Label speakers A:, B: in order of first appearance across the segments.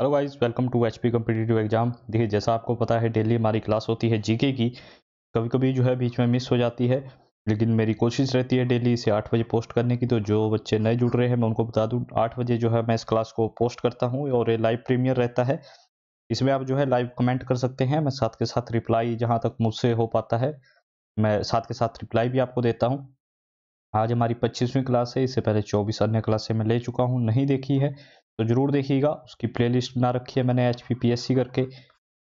A: hello guys welcome to HP competitive exam देखिए जैसा आपको पता है डेली हमारी क्लास होती है जीके की कभी कभी जो है बीच में मिस हो जाती है लेकिन मेरी कोशिश रहती है डेली इसे आठ बजे पोस्ट करने की तो जो बच्चे नए जुड़ रहे हैं मैं उनको बता दूं आठ बजे जो है मैं इस क्लास को पोस्ट करता हूँ और ये लाइव प्रीमियर रहता है इसमें आप जो है लाइव कमेंट कर सकते हैं मैं साथ के साथ रिप्लाई जहाँ तक मुझसे हो पाता है मैं साथ के साथ रिप्लाई भी आपको देता हूँ आज हमारी पच्चीसवीं क्लास है इससे पहले चौबीस अन्य क्लासें मैं ले चुका हूँ नहीं देखी है तो ज़रूर देखिएगा उसकी प्लेलिस्ट बना रखी है मैंने एच पी करके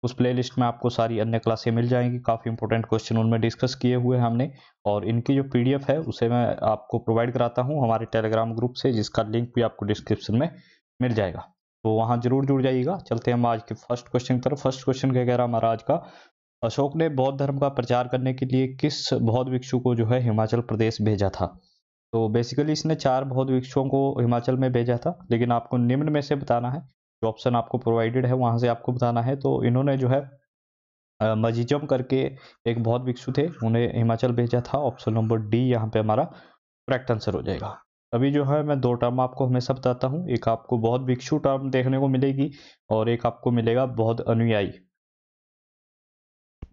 A: उस प्लेलिस्ट में आपको सारी अन्य क्लासें मिल जाएंगी काफ़ी इंपॉर्टेंट क्वेश्चन उनमें डिस्कस किए हुए हैं हमने और इनकी जो पीडीएफ है उसे मैं आपको प्रोवाइड कराता हूँ हमारे टेलीग्राम ग्रुप से जिसका लिंक भी आपको डिस्क्रिप्शन में मिल जाएगा तो वहाँ जरूर जुड़ जाइएगा चलते हैं हम आज के फर्स्ट क्वेश्चन की तरफ फर्स्ट क्वेश्चन क्या कह रहा हमारा आज का अशोक ने बौद्ध धर्म का प्रचार करने के लिए किस बौद्ध भिक्षु को जो है हिमाचल प्रदेश भेजा था तो बेसिकली इसने चार बौद्ध भिक्षुओं को हिमाचल में भेजा था लेकिन आपको निम्न में से बताना है जो ऑप्शन आपको प्रोवाइडेड है वहाँ से आपको बताना है तो इन्होंने जो है मजिजम करके एक बौद्ध भिक्षु थे उन्हें हिमाचल भेजा था ऑप्शन नंबर डी यहाँ पे हमारा करेक्ट आंसर हो जाएगा अभी जो है मैं दो टर्म आपको हमेशा बताता हूँ एक आपको बहुत भिक्षु टर्म देखने को मिलेगी और एक आपको मिलेगा बौद्ध अनुयायी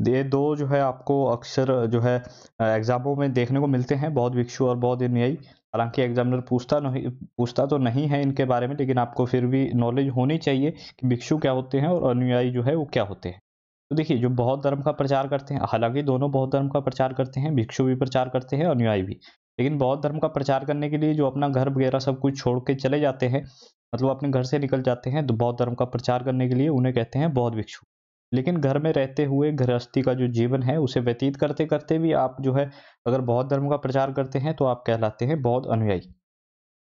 A: ये दो जो है आपको अक्सर जो है एग्ज़ामों में देखने को मिलते हैं बहुत भिक्षु और बहुत अनुयायी हालांकि एग्जामिनर पूछता नहीं पूछता तो नहीं है इनके बारे में लेकिन आपको फिर भी नॉलेज होनी चाहिए कि भिक्षु क्या होते हैं और अनुयायी जो है वो क्या होते हैं तो देखिए जो बौद्ध धर्म का प्रचार करते हैं हालांकि दोनों बौद्ध धर्म का प्रचार करते हैं भिक्षु भी प्रचार करते हैं अनुयायी भी लेकिन बौद्ध धर्म का प्रचार करने के लिए जो अपना घर वगैरह सब कुछ छोड़ के चले जाते हैं मतलब अपने घर से निकल जाते हैं तो बौद्ध धर्म का प्रचार करने के लिए उन्हें कहते हैं बौद्ध भिक्षु लेकिन घर में रहते हुए गृहस्थी का जो जीवन है उसे व्यतीत करते करते भी आप जो है अगर बौद्ध धर्म का प्रचार करते हैं तो आप कहलाते हैं बौद्ध अनुयायी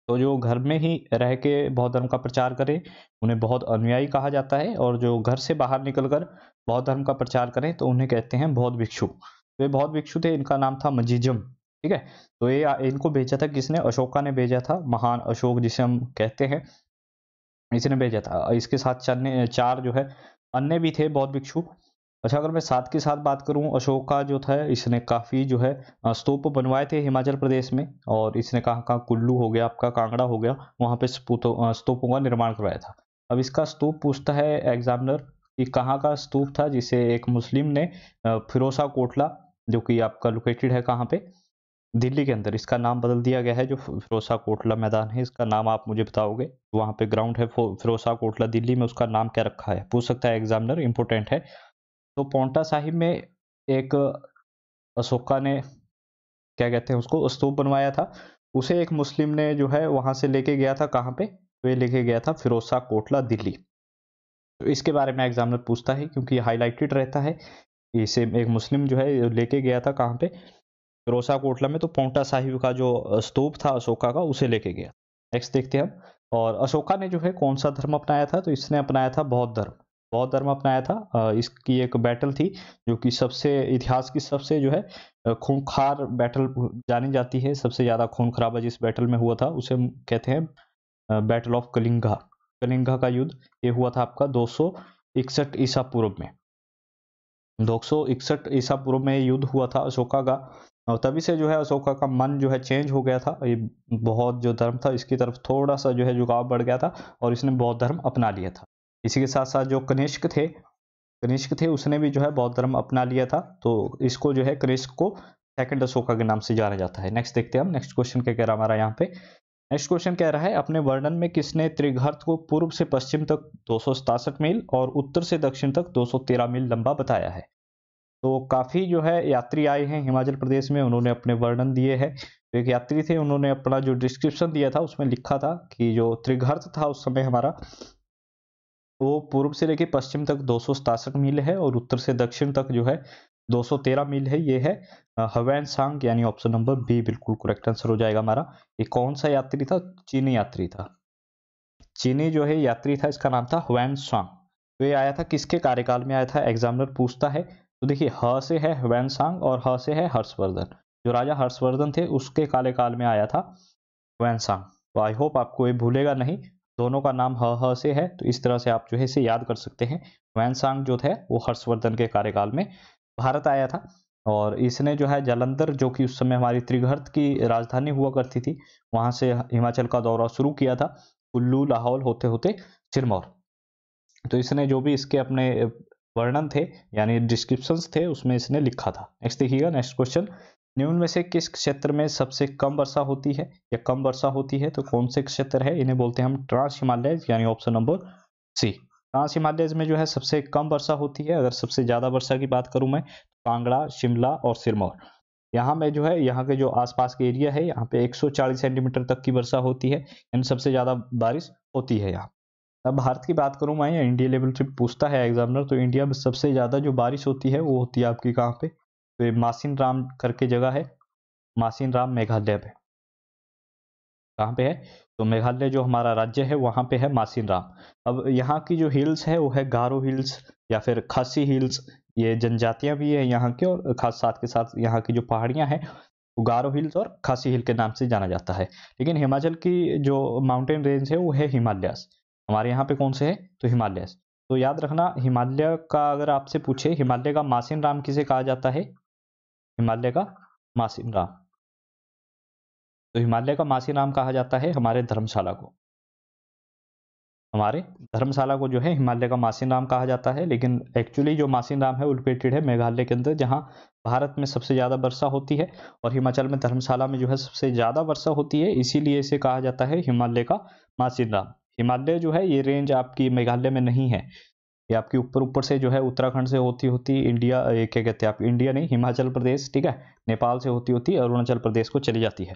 A: तो जो घर में ही रह के बौद्ध धर्म का प्रचार करें उन्हें बौद्ध अनुयायी कहा जाता है और जो घर से बाहर निकलकर बौद्ध धर्म का प्रचार करें तो उन्हें कहते हैं बौद्ध भिक्षु वे तो बौद्ध भिक्षु थे इनका नाम था मजीजम ठीक है तो ये इनको भेजा था किसने अशोका ने भेजा था महान अशोक जिसे हम कहते हैं इसने भेजा था इसके साथ चार जो है अन्य भी थे बौद्ध भिक्षु अच्छा अगर मैं साथ के साथ बात करूं अशोका जो था इसने काफ़ी जो है स्तूप बनवाए थे हिमाचल प्रदेश में और इसने कहाँ कहाँ कुल्लू हो गया आपका कांगड़ा हो गया वहाँ पे स्तूपों का निर्माण करवाया था अब इसका स्तूप पूछता है एग्जामिनर कि कहाँ का स्तूप था जिसे एक मुस्लिम ने फिरोसा कोटला जो कि आपका लोकेटेड है कहाँ पे दिल्ली के अंदर इसका नाम बदल दिया गया है जो फिरोसा कोटला मैदान है इसका नाम आप मुझे बताओगे वहाँ पे ग्राउंड है फिरोसा कोटला दिल्ली में उसका नाम क्या रखा है पूछ सकता है एग्जामिनर इम्पोर्टेंट है तो पोंटा साहिब में एक अशोका ने क्या कहते हैं उसको स्तूप बनवाया था उसे एक मुस्लिम ने जो है वहाँ से लेके गया था कहाँ पे वे लेके गया था फिरोसा कोटला दिल्ली तो इसके बारे में एग्जामिनर पूछता है क्योंकि हाईलाइटेड रहता है इसे एक मुस्लिम जो है लेके गया था कहाँ पे रोसा कोटला में तो पोंटा साहिब का जो स्तूप था अशोका का उसे लेके गया नेक्स्ट देखते हैं हम और अशोका ने जो है कौन सा धर्म अपनाया था तो इसने अपनाया था बौद्ध धर्म बौद्ध धर्म अपनाया था इसकी एक बैटल थी जो कि सबसे इतिहास की सबसे जो है खूनखार बैटल जानी जाती है सबसे ज़्यादा खून खराबा जिस बैटल में हुआ था उसे कहते हैं बैटल ऑफ कलिंगा कलिंगा का युद्ध ये हुआ था आपका दो ईसा पूर्व में दो ईसा पूर्व में युद्ध हुआ था अशोका का और तभी से जो है अशोका का मन जो है चेंज हो गया था ये बहुत जो धर्म था इसकी तरफ थोड़ा सा जो है झुकाव बढ़ गया था और इसने बौद्ध धर्म अपना लिया था इसी के साथ साथ जो कनिष्क थे कनिष्क थे उसने भी जो है बौद्ध धर्म अपना लिया था तो इसको जो है कनिष्क को सेकंड अशोका के नाम से जाना जाता है नेक्स्ट देखते हैं हम नेक्स्ट क्वेश्चन क्या कह रहा है हमारा यहाँ पे नेक्स्ट क्वेश्चन कह रहा है अपने वर्णन में किसने त्रिघर्त को पूर्व से पश्चिम तक दो मील और उत्तर से दक्षिण तक दो मील लंबा बताया है तो काफ़ी जो है यात्री आए हैं हिमाचल प्रदेश में उन्होंने अपने वर्णन दिए हैं तो एक यात्री थे उन्होंने अपना जो डिस्क्रिप्शन दिया था उसमें लिखा था कि जो त्रिघर्त था उस समय हमारा वो पूर्व से लेकर पश्चिम तक दो मील है और उत्तर से दक्षिण तक जो है 213 मील है ये है हवैन सांग यानी ऑप्शन नंबर बी बिल्कुल करेक्ट आंसर हो जाएगा हमारा ये कौन सा यात्री था चीनी यात्री था चीनी जो है यात्री था इसका नाम था हवैन सांग तो ये आया था किसके कार्यकाल में आया था एग्जामिनर पूछता है तो देखिए ह से है वैनसांग और ह से है हर्षवर्धन जो राजा हर्षवर्धन थे उसके काले काल में आया था वैनसांग तो आई होप आपको ये भूलेगा नहीं दोनों का नाम ह ह से है तो इस तरह से आप जो है इसे याद कर सकते हैं वैनसांग जो थे वो हर्षवर्धन के कार्यकाल में भारत आया था और इसने जो है जालंधर जो कि उस समय हमारी त्रिघर्त की राजधानी हुआ करती थी वहां से हिमाचल का दौरा शुरू किया था कुल्लू लाहौल होते होते सिरमौर तो इसने जो भी इसके अपने वर्णन थे यानी डिस्क्रिप्शन थे उसमें इसने लिखा था नेक्स्ट देखिएगा नेक्स्ट क्वेश्चन निम्न में से किस क्षेत्र में सबसे कम वर्षा होती है या कम वर्षा होती है तो कौन से क्षेत्र है इन्हें बोलते हैं हम ट्रांस हिमालय यानी option number C trans Himalaya में जो है सबसे कम वर्षा होती है अगर सबसे ज़्यादा वर्षा की बात करूं मैं तो कांगड़ा शिमला और सिरमौर यहाँ में जो है यहाँ के जो आसपास के एरिया है यहाँ पे 140 सेंटीमीटर तक की वर्षा होती है यानी सबसे ज़्यादा बारिश होती है यहाँ अब भारत की बात करूँ मैं इंडिया लेवल से पूछता है एग्जामिनर तो इंडिया में सबसे ज़्यादा जो बारिश होती है वो होती है आपकी कहाँ पे तो ये मासिन राम करके जगह है मासिन राम मेघालय पे कहाँ पे है तो मेघालय जो हमारा राज्य है वहाँ पे है मासिन राम अब यहाँ की जो हिल्स है वो है गारो हिल्स या फिर खासी हिल्स ये जनजातियाँ भी है यहाँ के और खास साथ के साथ यहाँ की जो पहाड़ियाँ हैं गारो हिल्स और खासी हिल के नाम से जाना जाता है लेकिन हिमाचल की जो माउंटेन रेंज है वो है हिमालयास हमारे यहाँ पे कौन से है तो हिमालय तो याद रखना हिमालय का अगर आपसे पूछे हिमालय का मासिन राम किसे कहा जाता है हिमालय का मासिन राम तो हिमालय का मासी नाम कहा जाता है हमारे धर्मशाला को हमारे धर्मशाला को जो है हिमालय का मासी नाम कहा जाता है लेकिन एक्चुअली जो मासी नाम है वो है मेघालय के अंदर जहाँ भारत में सबसे ज़्यादा वर्षा होती है और हिमाचल में धर्मशाला में जो है सबसे ज़्यादा वर्षा होती है इसीलिए इसे कहा जाता है हिमालय का मासी नाम हिमालय जो है ये रेंज आपकी मेघालय में नहीं है ये आपकी ऊपर ऊपर से जो है उत्तराखंड से होती होती इंडिया ये क्या कहते हैं आप इंडिया नहीं हिमाचल प्रदेश ठीक है नेपाल से होती होती अरुणाचल प्रदेश को चली जाती है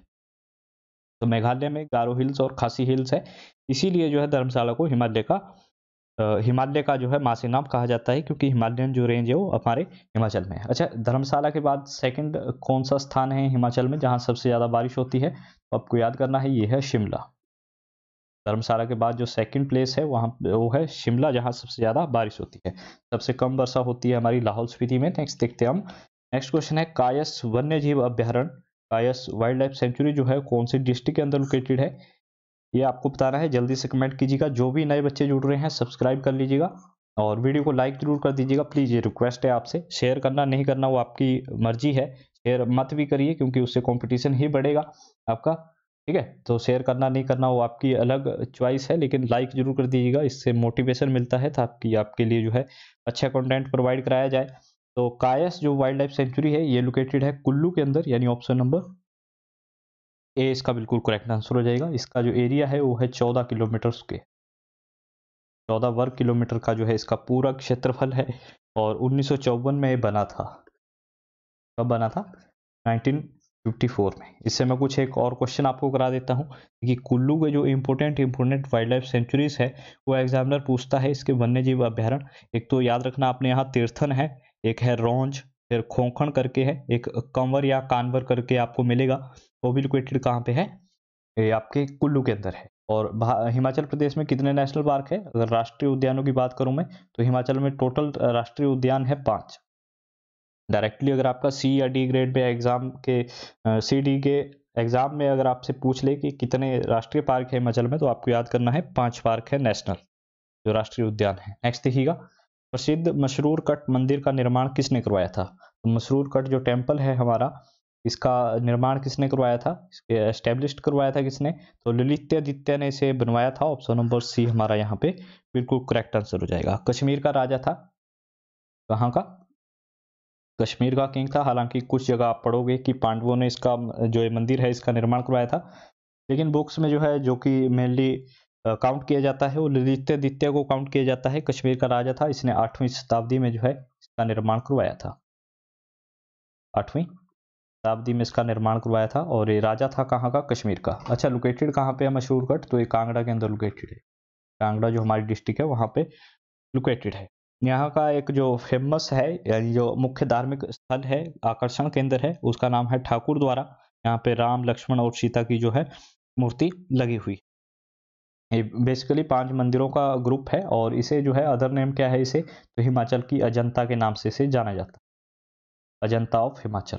A: तो मेघालय में गारो हिल्स और खासी हिल्स है इसीलिए जो है धर्मशाला को हिमालय का हिमालय का जो है मासी नाम कहा जाता है क्योंकि हिमालयन जो रेंज है वो हमारे हिमाचल में है अच्छा धर्मशाला के बाद सेकंड कौन सा स्थान है हिमाचल में जहाँ सबसे ज़्यादा बारिश होती है तो आपको याद करना है ये है शिमला धर्मशाला के बाद जो सेकंड प्लेस है वहाँ वो है शिमला जहाँ सबसे ज़्यादा बारिश होती है सबसे कम वर्षा होती है हमारी लाहौल स्पीति में नेक्स्ट देखते हैं हम नेक्स्ट क्वेश्चन है कायस वन्य जीव अभ्यारण्य कायस वाइल्ड लाइफ सेंचुरी जो है कौन से डिस्ट्रिक्ट के अंदर लोकेटेड है ये आपको बताना है जल्दी से कमेंट कीजिएगा जो भी नए बच्चे जुड़ रहे हैं सब्सक्राइब कर लीजिएगा और वीडियो को लाइक जरूर कर दीजिएगा प्लीज़ ये रिक्वेस्ट है आपसे शेयर करना नहीं करना वो आपकी मर्जी है शेयर मत भी करिए क्योंकि उससे कॉम्पिटिशन ही बढ़ेगा आपका ठीक है तो शेयर करना नहीं करना वो आपकी अलग च्वाइस है लेकिन लाइक जरूर कर दीजिएगा इससे मोटिवेशन मिलता है ताकि आपके लिए जो है अच्छा कॉन्टेंट प्रोवाइड कराया जाए तो कायस जो वाइल्ड लाइफ सेंचुरी है ये लोकेटेड है कुल्लू के अंदर यानी ऑप्शन नंबर ए इसका बिल्कुल करेक्ट आंसर हो जाएगा इसका जो एरिया है वो है चौदह किलोमीटर के चौदह वर्ग किलोमीटर का जो है इसका पूरा क्षेत्रफल है और उन्नीस में ये बना था कब बना था नाइनटीन 54 में इससे मैं कुछ एक और क्वेश्चन आपको करा देता हूँ कि कुल्लू के जो important important wildlife sanctuaries है वो एग्जामिनर पूछता है इसके वन्य जीव अभ्यारण एक तो याद रखना आपने यहाँ तीर्थन है एक है रोंज फिर खोखण करके है एक कंवर या कानवर करके आपको मिलेगा वो भी लोकेटेड कहाँ पे है ये आपके कुल्लू के अंदर है और हिमाचल प्रदेश में कितने नेशनल पार्क है अगर राष्ट्रीय उद्यानों की बात करूँ मैं तो हिमाचल में टोटल राष्ट्रीय उद्यान है पाँच डायरेक्टली अगर आपका सी या डी ग्रेड में एग्ज़ाम के सी डी के एग्ज़ाम में अगर आपसे पूछ ले कि कितने राष्ट्रीय पार्क है हिमाचल में तो आपको याद करना है पांच पार्क है नेशनल जो राष्ट्रीय उद्यान है नेक्स्ट देखिएगा प्रसिद्ध मशरूर कट मंदिर का निर्माण किसने करवाया था तो मशरूर कट जो टेम्पल है हमारा इसका निर्माण किसने करवाया था एस्टेब्लिश करवाया था किसने तो ललित्यादित्य ने इसे बनवाया था ऑप्शन नंबर सी हमारा यहाँ पे बिल्कुल करेक्ट आंसर हो जाएगा कश्मीर का राजा था कहाँ का कश्मीर का किंग था हालांकि कुछ जगह आप पढ़ोगे कि पांडवों ने इसका जो ये मंदिर है इसका निर्माण करवाया था लेकिन बुक्स में जो है जो कि मेनली काउंट किया जाता है वो ललित्य दित्य को काउंट किया जाता है कश्मीर का राजा था इसने आठवीं शताब्दी में जो है इसका निर्माण करवाया था आठवीं शताब्दी में इसका निर्माण करवाया था और ये राजा था कहाँ का कश्मीर का अच्छा लोकेटेड कहाँ पे है मशहूरगढ़ तो ये कांगड़ा के अंदर लोकेटेड है कांगड़ा जो हमारी डिस्ट्रिक्ट है वहाँ पे लोकेटेड है यहाँ का एक जो फेमस है यानी जो मुख्य धार्मिक स्थल है आकर्षण केंद्र है उसका नाम है ठाकुर द्वारा यहाँ पे राम लक्ष्मण और सीता की जो है मूर्ति लगी हुई ये बेसिकली पांच मंदिरों का ग्रुप है और इसे जो है अदर नेम क्या है इसे तो हिमाचल की अजंता के नाम से इसे जाना जाता है अजंता ऑफ हिमाचल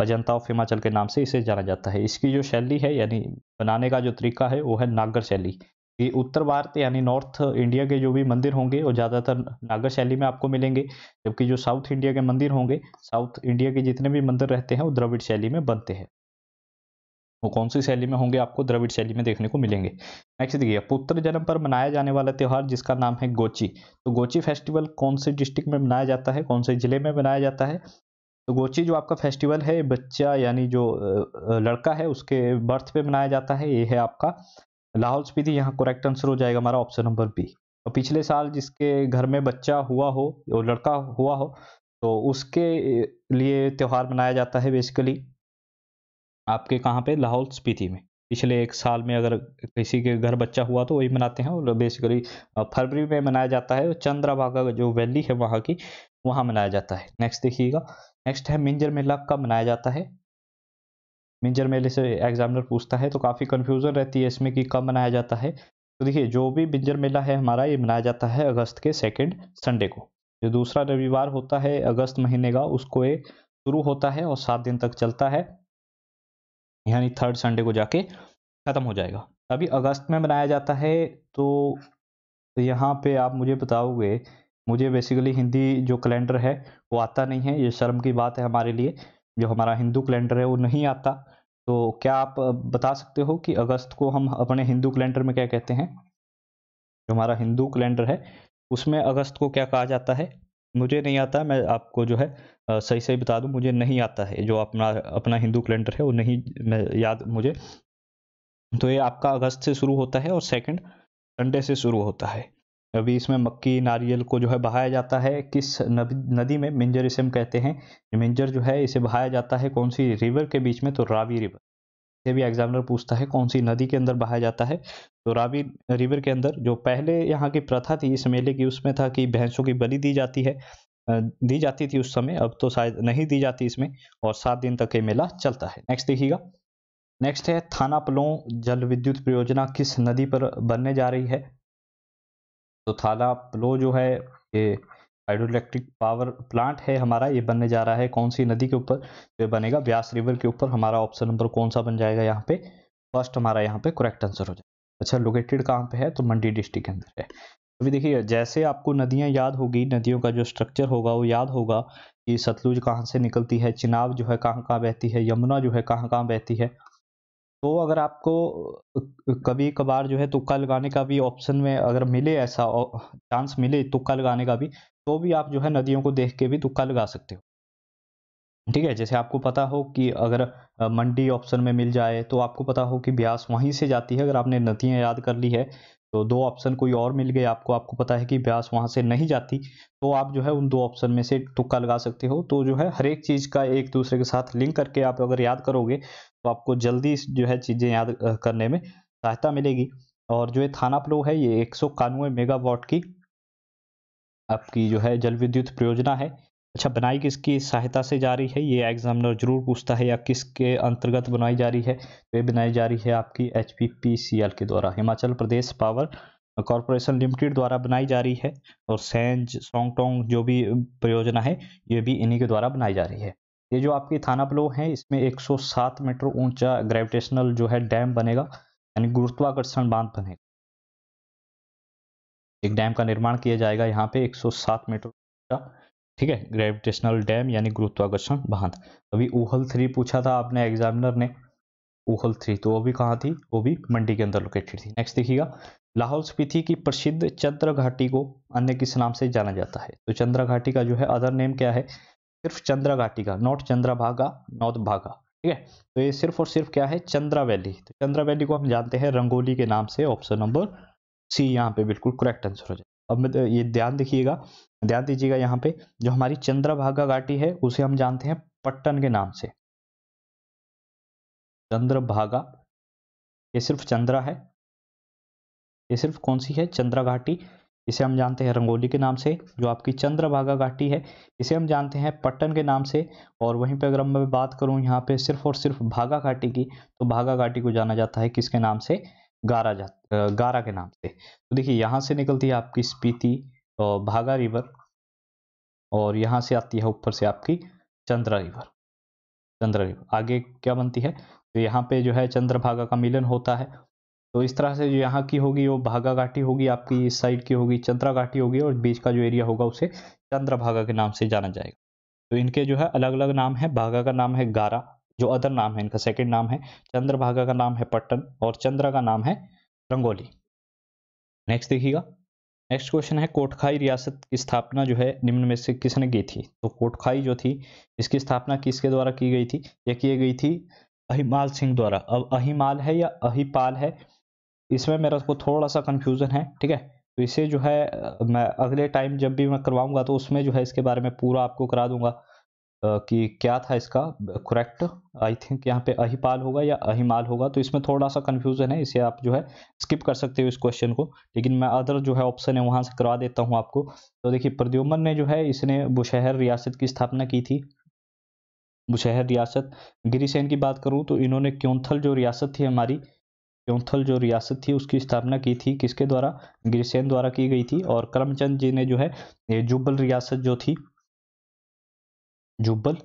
A: अजंता ऑफ हिमाचल के नाम से इसे जाना जाता है इसकी जो शैली है यानी बनाने का जो तरीका है वो है नागर शैली कि उत्तर भारत यानी नॉर्थ इंडिया के जो भी मंदिर होंगे वो ज़्यादातर नागर शैली में आपको मिलेंगे जबकि जो साउथ इंडिया के मंदिर होंगे साउथ इंडिया के जितने भी मंदिर रहते हैं वो द्रविड़ शैली में बनते हैं वो कौन सी शैली में होंगे आपको द्रविड़ शैली में देखने को मिलेंगे नेक्स्ट देखिए पुत्र जन्म पर मनाया जाने वाला त्यौहार जिसका नाम है गोची तो गोची फेस्टिवल कौन से डिस्ट्रिक्ट में मनाया जाता है कौन से ज़िले में मनाया जाता है तो गोची जो आपका फेस्टिवल है बच्चा यानी जो लड़का है उसके बर्थ पे मनाया जाता है ये है आपका लाहौल स्पीति यहाँ करेक्ट आंसर हो जाएगा हमारा ऑप्शन नंबर बी और पिछले साल जिसके घर में बच्चा हुआ हो और लड़का हुआ हो तो उसके लिए त्यौहार मनाया जाता है बेसिकली आपके कहाँ पे लाहौल स्पीति में पिछले एक साल में अगर किसी के घर बच्चा हुआ तो वही मनाते हैं और बेसिकली फरवरी में मनाया जाता है चंद्रभागा जो वैली है वहाँ की वहाँ मनाया जाता है नेक्स्ट देखिएगा नेक्स्ट है मिंजर मेला कब मनाया जाता है मिंजर मेले से एग्जामिनर पूछता है तो काफ़ी कन्फ्यूज़न रहती है इसमें कि कब मनाया जाता है तो देखिए जो भी मिंजर मेला है हमारा ये मनाया जाता है अगस्त के सेकेंड संडे को जो दूसरा रविवार होता है अगस्त महीने का उसको ये शुरू होता है और सात दिन तक चलता है यानी थर्ड संडे को जाके ख़त्म हो जाएगा अभी अगस्त में मनाया जाता है तो यहाँ पे आप मुझे बताओगे मुझे बेसिकली हिंदी जो कैलेंडर है वो आता नहीं है ये शर्म की बात है हमारे लिए जो हमारा हिंदू कैलेंडर है वो नहीं आता तो क्या आप बता सकते हो कि अगस्त को हम अपने हिंदू कैलेंडर में क्या कहते हैं जो हमारा हिंदू कैलेंडर है उसमें अगस्त को क्या कहा जाता है मुझे नहीं आता मैं आपको जो है सही सही बता दूं मुझे नहीं आता है जो अपना अपना हिंदू कैलेंडर है वो नहीं मैं याद मुझे तो ये आपका अगस्त से शुरू होता है और सेकंड संडे से शुरू होता है अभी इसमें मक्की नारियल को जो है बहाया जाता है किस नदी में मिंजर इसे हम कहते हैं मिंजर जो है इसे बहाया जाता है कौन सी रिवर के बीच में तो रावी रिवर ये भी एग्जामिनर पूछता है कौन सी नदी के अंदर बहाया जाता है तो रावी रिवर के अंदर जो पहले यहाँ की प्रथा थी इस मेले की उसमें था कि भैंसों की बलि दी जाती है दी जाती थी उस समय अब तो शायद नहीं दी जाती इसमें और सात दिन तक ये मेला चलता है नेक्स्ट देखिएगा नेक्स्ट है थाना पलों जल विद्युत परियोजना किस नदी पर बनने जा रही है तो थाला प्लो जो है ये हाइड्रो इलेक्ट्रिक पावर प्लांट है हमारा ये बनने जा रहा है कौन सी नदी के ऊपर ये बनेगा व्यास रिवर के ऊपर हमारा ऑप्शन नंबर कौन सा बन जाएगा यहाँ पे फर्स्ट हमारा यहाँ पे करेक्ट आंसर हो जाएगा अच्छा लोकेटेड कहाँ पे है तो मंडी डिस्ट्रिक्ट के अंदर है अभी देखिए जैसे आपको नदियाँ याद होगी नदियों का जो स्ट्रक्चर होगा वो याद होगा कि सतलुज कहाँ से निकलती है चिनाब जो है कहाँ कहाँ बहती है यमुना जो है कहाँ कहाँ बहती है तो अगर आपको कभी कभार जो है तुक्का लगाने का भी ऑप्शन में अगर मिले ऐसा चांस मिले तुक्का लगाने का भी तो भी आप जो है नदियों को देख के भी तुक्का लगा सकते हो ठीक है जैसे आपको पता हो कि अगर मंडी ऑप्शन में मिल जाए तो आपको पता हो कि ब्यास वहीं से जाती है अगर आपने नदियाँ याद कर ली है तो दो ऑप्शन कोई और मिल गए आपको आपको पता है कि ब्यास वहाँ से नहीं जाती तो आप जो है उन दो ऑप्शन में से तुक्का लगा सकते हो तो जो है हर एक चीज़ का एक दूसरे के साथ लिंक करके आप अगर याद करोगे तो आपको जल्दी जो है चीज़ें याद करने में सहायता मिलेगी और जो ये थाना प्लो है ये एक सौ मेगावाट की आपकी जो है जल विद्युत परियोजना है अच्छा बनाई किसकी सहायता से जा रही है ये एग्जामिनर जरूर पूछता है या किसके अंतर्गत बनाई जा रही है तो ये बनाई जा रही है आपकी एच के द्वारा Himachal Pradesh power corporation limited द्वारा बनाई जा रही है और सेंज सोंगटोंग जो भी परियोजना है ये भी इन्हीं के द्वारा बनाई जा रही है ये जो आपकी थाना प्लो है इसमें 107 मीटर ऊंचा ग्रेविटेशनल जो है डैम बनेगा यानी गुरुत्वाकर्षण बांध बनेगा एक डैम का निर्माण किया जाएगा यहाँ पे 107 मीटर ऊंचा ठीक है ग्रेविटेशनल डैम यानी गुरुत्वाकर्षण बांध अभी ऊहल थ्री पूछा था आपने एग्जामिनर ने ऊहल थ्री तो वो भी कहाँ थी वो भी मंडी के अंदर लोकेटेड थी नेक्स्ट देखिएगा लाहौल स्पीति की प्रसिद्ध चंद्र घाटी को अन्य किस नाम से जाना जाता है तो चंद्र घाटी का जो है अदर नेम क्या है सिर्फ चंद्रा घाटी का नॉट चंद्रा भागा नॉर्थ भागा ठीक है तो ये सिर्फ और सिर्फ क्या है चंद्रा वैली तो चंद्रा वैली को हम जानते हैं रंगोली के नाम से ऑप्शन नंबर सी यहाँ पे बिल्कुल करेक्ट आंसर हो जाए अब मैं तो ये ध्यान देखिएगा ध्यान दीजिएगा यहाँ पे जो हमारी चंद्रभागा घाटी है उसे हम जानते हैं पट्टन के नाम से चंद्रभागा ये सिर्फ चंद्रा है ये सिर्फ कौन सी है चंद्रा घाटी इसे हम जानते हैं रंगोली के नाम से जो आपकी चंद्रभागा घाटी है इसे हम जानते हैं पट्टन के नाम से और वहीं पे अगर मैं बात करूं यहाँ पे सिर्फ और सिर्फ भागा घाटी की तो भागा घाटी को जाना जाता है किसके नाम से गारा जा गारा के नाम से तो देखिए यहाँ से निकलती है आपकी स्पीति भागा रिवर और यहाँ से आती है ऊपर से आपकी चंद्रा रिवर चंद्रा रिवर आगे क्या बनती है तो यहाँ पे जो है चंद्रभागा का मिलन होता है तो इस तरह से जो यहाँ की होगी वो भागा घाटी होगी आपकी इस साइड की होगी चंद्रा घाटी होगी और बीच का जो एरिया होगा उसे चंद्रभागा के नाम से जाना जाएगा तो इनके जो है अलग अलग नाम है भागा का नाम है गारा जो अदर नाम है इनका सेकंड नाम है चंद्रभागा का नाम है पट्टन और चंद्रा का नाम है रंगोली नेक्स्ट देखिएगा नेक्स्ट क्वेश्चन है कोटखाई रियासत की स्थापना जो है निम्न में से किसने की थी तो कोटखाई जो थी इसकी स्थापना किसके द्वारा की गई थी यह की गई थी अहिमाल सिंह द्वारा अब अहिमाल है या अहिपाल है इसमें मेरा को थोड़ा सा कन्फ्यूज़न है ठीक है तो इसे जो है मैं अगले टाइम जब भी मैं करवाऊंगा तो उसमें जो है इसके बारे में पूरा आपको करा दूंगा कि क्या था इसका करेक्ट आई थिंक यहाँ पे अहिपाल होगा या अहिमाल होगा तो इसमें थोड़ा सा कन्फ्यूजन है इसे आप जो है स्किप कर सकते हो इस क्वेश्चन को लेकिन मैं अदर जो है ऑप्शन है वहाँ से करवा देता हूँ आपको तो देखिए प्रद्युमन ने जो है इसने बुशहर रियासत की स्थापना की थी बुशहर रियासत गिरीसेन की बात करूँ तो इन्होंने क्योंथल जो रियासत थी हमारी क्योंथल जो रियासत थी उसकी स्थापना की थी किसके द्वारा गिरिसेन द्वारा की गई थी और करमचंद जी ने जो है जुब्बल रियासत जो थी जुब्बल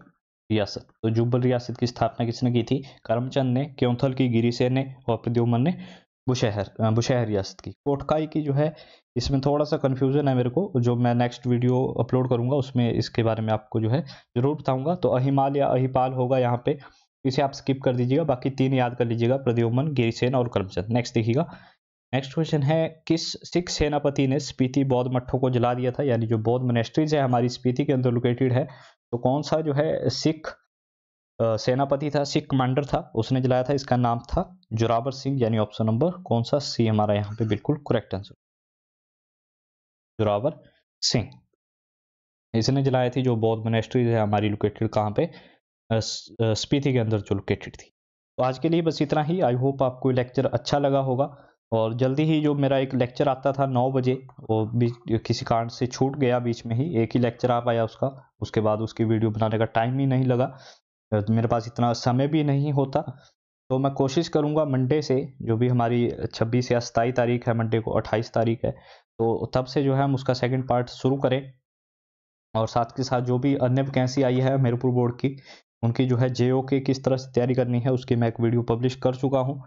A: रियासत तो जुब्बल रियासत की स्थापना किसने की थी करमचंद ने क्योंथल की गिरीसेन ने और प्रद्युमन ने बुशहर बुशहर रियासत की कोटकाई की जो है इसमें थोड़ा सा कन्फ्यूज़न है मेरे को जो मैं नेक्स्ट वीडियो अपलोड करूँगा उसमें इसके बारे में आपको जो है ज़रूर बताऊँगा तो अहिमाल या अहिपाल होगा यहाँ पे इसे आप स्किप कर दीजिएगा बाकी तीन याद कर लीजिएगा प्रद्युमन गिरीसेन और करमचंद नेक्स्ट देखिएगा नेक्स्ट क्वेश्चन है किस सिख सेनापति ने स्पीति बौद्ध मठों को जला दिया था यानी जो बौद्ध मोनेस्ट्रीज है हमारी स्पीति के अंदर लोकेटेड है तो कौन सा जो है सिख सेनापति था सिख कमांडर था उसने जलाया था इसका नाम था जोरावर सिंह यानी ऑप्शन नंबर कौन सा सी हमारा यहाँ पे बिल्कुल करेक्ट आंसर जोरावर सिंह इसने जलाया थी जो बौद्ध मोनेस्ट्रीज है हमारी लोकेटेड कहाँ पे स्पीति के अंदर जो लोकेटेड थी तो आज के लिए बस इतना ही आई होप आपको लेक्चर अच्छा लगा होगा और जल्दी ही जो मेरा एक लेक्चर आता था नौ बजे वो बीच किसी कारण से छूट गया बीच में ही एक ही लेक्चर आ पाया उसका उसके बाद उसकी वीडियो बनाने का टाइम ही नहीं लगा तो मेरे पास इतना समय भी नहीं होता तो मैं कोशिश करूँगा मंडे से जो भी हमारी छब्बीस या सताईस तारीख है मंडे को अट्ठाईस तारीख है तो तब से जो है हम उसका सेकेंड पार्ट शुरू करें और साथ के साथ जो भी अन्य वैकेंसी आई है मेरपुर बोर्ड की उनकी जो है जे की किस तरह से तैयारी करनी है उसकी मैं एक वीडियो पब्लिश कर चुका हूँ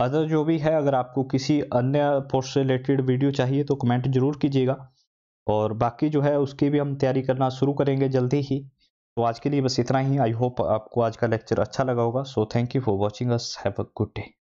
A: अदर जो भी है अगर आपको किसी अन्य पोस्ट से रिलेटेड वीडियो चाहिए तो कमेंट जरूर कीजिएगा और बाकी जो है उसकी भी हम तैयारी करना शुरू करेंगे जल्दी ही तो आज के लिए बस इतना ही आई होप आपको आज का लेक्चर अच्छा लगा होगा so thank you for watching us have a good day